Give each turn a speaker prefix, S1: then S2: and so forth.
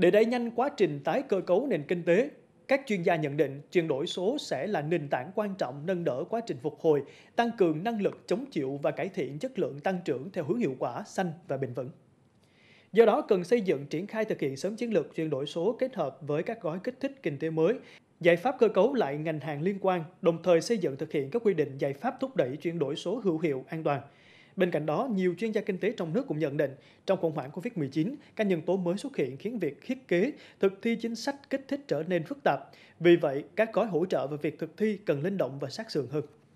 S1: Để đẩy nhanh quá trình tái cơ cấu nền kinh tế, các chuyên gia nhận định chuyển đổi số sẽ là nền tảng quan trọng nâng đỡ quá trình phục hồi, tăng cường năng lực chống chịu và cải thiện chất lượng tăng trưởng theo hướng hiệu quả, xanh và bền vững. Do đó, cần xây dựng triển khai thực hiện sớm chiến lược chuyển đổi số kết hợp với các gói kích thích kinh tế mới, giải pháp cơ cấu lại ngành hàng liên quan, đồng thời xây dựng thực hiện các quy định giải pháp thúc đẩy chuyển đổi số hữu hiệu an toàn. Bên cạnh đó, nhiều chuyên gia kinh tế trong nước cũng nhận định, trong khủng hoảng COVID-19, các nhân tố mới xuất hiện khiến việc thiết kế, thực thi chính sách kích thích trở nên phức tạp. Vì vậy, các gói hỗ trợ về việc thực thi cần linh động và sát sườn hơn.